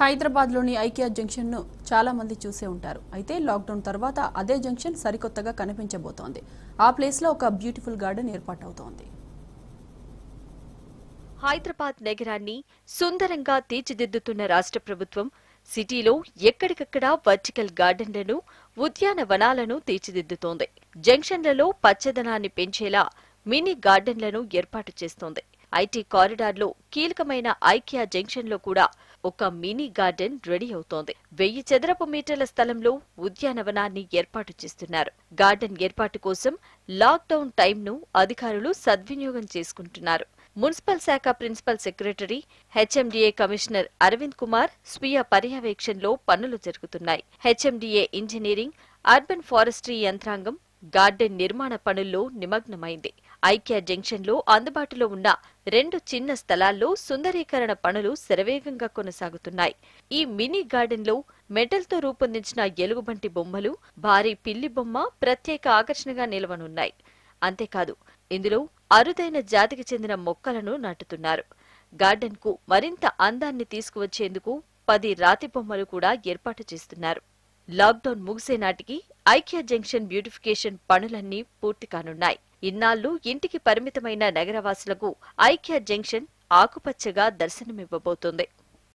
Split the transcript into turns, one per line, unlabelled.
హైదరాబాద్లోని ఐకియా జంక్షన్ను చాలామంది చూసే ఉంటారు అయితే లాక్డౌన్ తర్వాత అదే జంక్షన్ సరికొత్తగా కనిపించబోతోంది ఆ ప్లేస్లో ఒక బ్యూటిఫుల్ గార్డెన్ ఏర్పాటవుతోంది
హైదరాబాద్ నగరాన్ని సుందరంగా తీర్చిదిద్దుతున్న రాష్ట్ర ప్రభుత్వం సిటీలో ఎక్కడికక్కడ వర్టికల్ గార్డెన్లను ఉద్యానవనాలను తీర్చిదిద్దుతోంది జంక్షన్లలో పచ్చదనాన్ని పెంచేలా మినీ గార్డెన్లను ఏర్పాటు చేస్తోంది ఐటీ కారిడార్లో కీలకమైన ఐక్యా జంక్షన్లో కూడా ఒక మినీ గార్డెన్ రెడీ అవుతోంది వెయ్యి చదరపు మీటర్ల స్థలంలో ఉద్యానవనాన్ని ఏర్పాటు చేస్తున్నారు గార్డెన్ ఏర్పాటు కోసం లాక్డౌన్ టైంను అధికారులు సద్వినియోగం చేసుకుంటున్నారు మున్సిపల్ శాఖ principal secretary HMDA commissioner Arvind Kumar స్వీయ పర్యవేక్షణలో పనులు జరుగుతున్నాయి హెచ్ఎండిఏ ఇంజనీరింగ్ అర్బన్ ఫారెస్ట్రీ యంత్రాంగం గార్డెన్ నిర్మాణ పనుల్లో నిమగ్నమైంది ఐక్య జంక్షన్లో అందుబాటులో ఉన్న రెండు చిన్న స్థలాల్లో సుందరీకరణ పనులు శరవేగంగా కొనసాగుతున్నాయి ఈ మినీ గార్డెన్లో మెటల్తో రూపొందించిన ఎలుగుబంటి బొమ్మలు భారీ పిల్లి బొమ్మ ప్రత్యేక ఆకర్షణగా నిలవనున్నాయి అంతేకాదు ఇందులో అరుదైన జాతికి చెందిన మొక్కలను నాటుతున్నారు గార్డెన్కు మరింత అందాన్ని తీసుకువచ్చేందుకు పది రాతి బొమ్మలు కూడా ఏర్పాటు చేస్తున్నారు లాక్డౌన్ ముగిసే నాటికి ఐక్య జంక్షన్ బ్యూటిఫికేషన్ పనులన్నీ పూర్తి కానున్నాయి ఇన్నాళ్లు ఇంటికి పరిమితమైన నగరవాసులకు ఐక్య జంక్షన్ ఆకుపచ్చగా దర్శనమివ్వబోతోంది